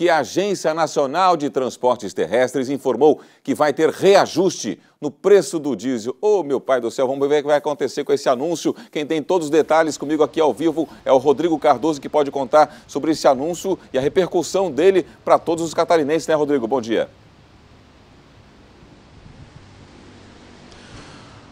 que a Agência Nacional de Transportes Terrestres informou que vai ter reajuste no preço do diesel. Ô, oh, meu pai do céu, vamos ver o que vai acontecer com esse anúncio. Quem tem todos os detalhes comigo aqui ao vivo é o Rodrigo Cardoso, que pode contar sobre esse anúncio e a repercussão dele para todos os catarinenses, né, Rodrigo? Bom dia.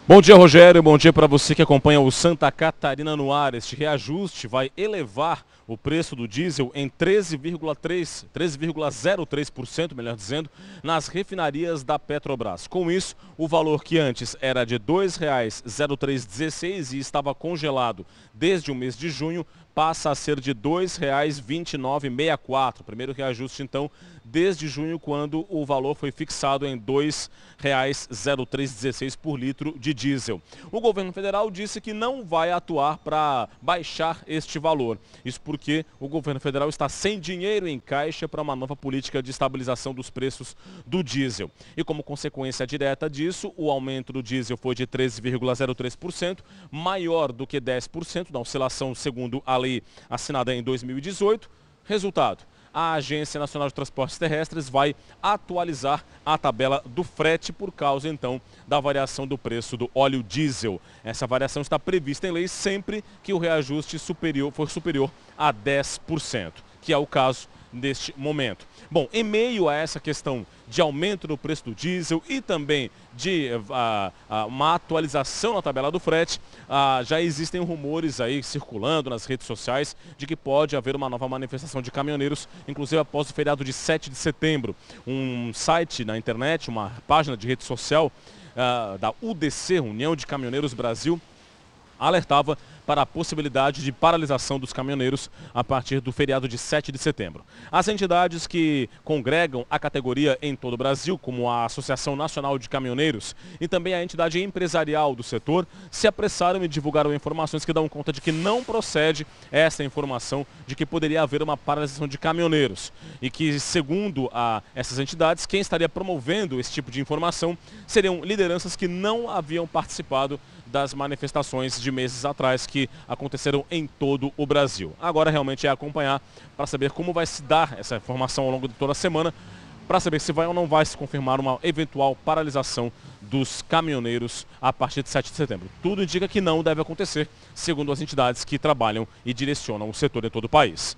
Bom dia, Rogério. Bom dia para você que acompanha o Santa Catarina no ar. Este reajuste vai elevar o preço do diesel em 13,3%, 13,03%, melhor dizendo, nas refinarias da Petrobras. Com isso, o valor que antes era de R$ 2,0316 e estava congelado desde o mês de junho, passa a ser de R$ 2,2964. Primeiro reajuste, então, desde junho, quando o valor foi fixado em R$ 2,0316 por litro de diesel diesel. O governo federal disse que não vai atuar para baixar este valor. Isso porque o governo federal está sem dinheiro em caixa para uma nova política de estabilização dos preços do diesel. E como consequência direta disso, o aumento do diesel foi de 13,03%, maior do que 10% da oscilação segundo a lei assinada em 2018. Resultado, a Agência Nacional de Transportes Terrestres vai atualizar a tabela do frete por causa, então, da variação do preço do óleo diesel. Essa variação está prevista em lei sempre que o reajuste superior, for superior a 10%, que é o caso neste momento. Bom, em meio a essa questão de aumento do preço do diesel e também de uh, uh, uma atualização na tabela do frete, uh, já existem rumores aí circulando nas redes sociais de que pode haver uma nova manifestação de caminhoneiros, inclusive após o feriado de 7 de setembro. Um site na internet, uma página de rede social da UDC, União de Caminhoneiros Brasil, alertava para a possibilidade de paralisação dos caminhoneiros a partir do feriado de 7 de setembro. As entidades que congregam a categoria em todo o Brasil, como a Associação Nacional de Caminhoneiros e também a entidade empresarial do setor, se apressaram e divulgaram informações que dão conta de que não procede essa informação de que poderia haver uma paralisação de caminhoneiros e que, segundo a, essas entidades, quem estaria promovendo esse tipo de informação seriam lideranças que não haviam participado das manifestações de meses atrás que aconteceram em todo o Brasil. Agora realmente é acompanhar para saber como vai se dar essa informação ao longo de toda a semana, para saber se vai ou não vai se confirmar uma eventual paralisação dos caminhoneiros a partir de 7 de setembro. Tudo indica que não deve acontecer, segundo as entidades que trabalham e direcionam o setor em todo o país.